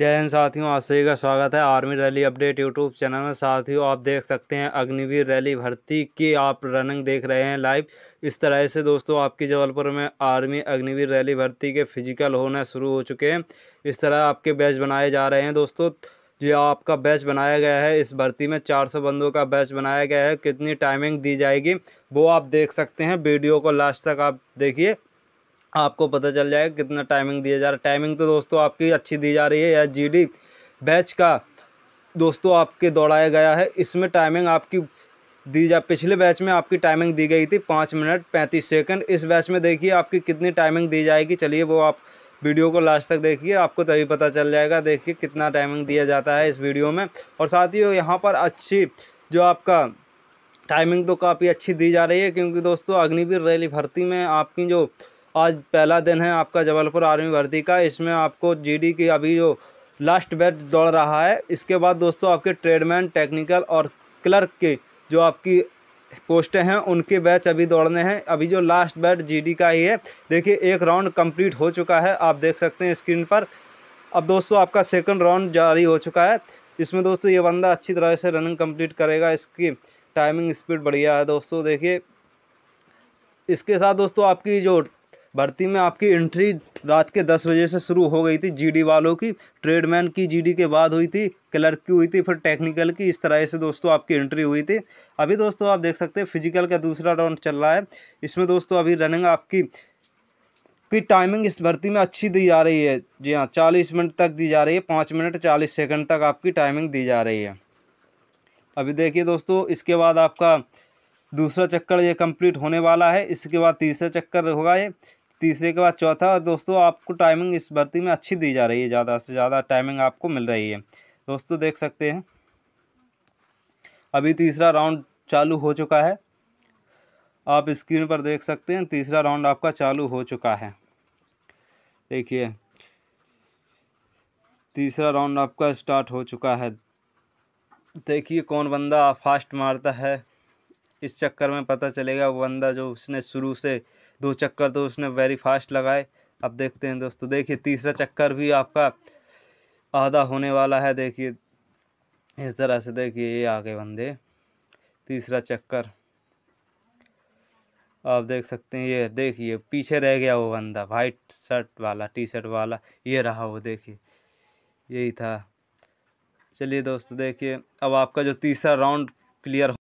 चैन साथियों आप सभी का स्वागत है army rally update YouTube channel में साथियों आप देख सकते हैं अग्निवीर रैली भर्ती की आप रनिंग देख रहे हैं लाइव इस तरह से दोस्तों आपकी जबलपुर में आर्मी अग्निवीर रैली भर्ती के फिजिकल होना शुरू हो चुके हैं इस तरह आपके बैच बनाए जा रहे हैं दोस्तों जो आपका बैच बनाया गया है इस भर्ती में चार बंदों का बैच बनाया गया है कितनी टाइमिंग दी जाएगी वो आप देख सकते हैं वीडियो को लास्ट तक आप देखिए आपको पता चल जाएगा कितना टाइमिंग दिया जा रहा है टाइमिंग तो दोस्तों आपकी अच्छी दी जा रही है या जी बैच का दोस्तों आपके दौड़ाया गया है इसमें टाइमिंग आपकी दी जा पिछले बैच में आपकी टाइमिंग दी गई थी पाँच मिनट पैंतीस सेकंड इस बैच में देखिए आपकी कितनी टाइमिंग दी जाएगी चलिए वो आप वीडियो को लास्ट तक देखिए आपको तभी पता चल जाएगा देखिए कितना टाइमिंग दिया जाता है इस वीडियो में और साथ ही यहाँ पर अच्छी जो आपका टाइमिंग तो काफ़ी अच्छी दी जा रही है क्योंकि दोस्तों अग्निवीर रैली भर्ती में आपकी जो आज पहला दिन है आपका जबलपुर आर्मी भर्ती का इसमें आपको जीडी की अभी जो लास्ट बैच दौड़ रहा है इसके बाद दोस्तों आपके ट्रेडमैन टेक्निकल और क्लर्क के जो आपकी पोस्टें हैं उनके बैच अभी दौड़ने हैं अभी जो लास्ट बैच जीडी का ही है देखिए एक राउंड कंप्लीट हो चुका है आप देख सकते हैं स्क्रीन पर अब दोस्तों आपका सेकेंड राउंड जारी हो चुका है इसमें दोस्तों ये बंदा अच्छी तरह से रनिंग कम्प्लीट करेगा इसकी टाइमिंग स्पीड बढ़िया है दोस्तों देखिए इसके साथ दोस्तों आपकी जो भर्ती में आपकी एंट्री रात के दस बजे से शुरू हो गई थी जीडी वालों की ट्रेडमैन की जीडी के बाद हुई थी क्लर्क की हुई थी फिर टेक्निकल की इस तरह से दोस्तों आपकी एंट्री हुई थी अभी दोस्तों आप देख सकते हैं फिजिकल का दूसरा राउंड चल रहा है इसमें दोस्तों अभी रनिंग आपकी की टाइमिंग इस भर्ती में अच्छी दी जा रही है जी हाँ चालीस मिनट तक दी जा रही है पाँच मिनट चालीस सेकेंड तक आपकी टाइमिंग दी जा रही है अभी देखिए दोस्तों इसके बाद आपका दूसरा चक्कर ये कंप्लीट होने वाला है इसके बाद तीसरा चक्कर होगा ये तीसरे के बाद चौथा और दोस्तों आपको टाइमिंग इस भर्ती में अच्छी दी जा रही है ज़्यादा से ज़्यादा टाइमिंग आपको मिल रही है दोस्तों देख सकते हैं अभी तीसरा राउंड चालू हो चुका है आप स्क्रीन पर देख सकते हैं तीसरा राउंड आपका चालू हो चुका है देखिए तीसरा राउंड आपका स्टार्ट हो चुका है देखिए कौन बंदा फास्ट मारता है इस चक्कर में पता चलेगा वो बंदा जो उसने शुरू से दो चक्कर तो उसने वेरी फास्ट लगाए अब देखते हैं दोस्तों देखिए तीसरा चक्कर भी आपका आधा होने वाला है देखिए इस तरह से देखिए ये आगे बंदे तीसरा चक्कर आप देख सकते हैं ये देखिए पीछे रह गया वो बंदा वाइट शर्ट वाला टी शर्ट वाला ये रहा वो देखिए यही था चलिए दोस्तों देखिए अब आपका जो तीसरा राउंड क्लियर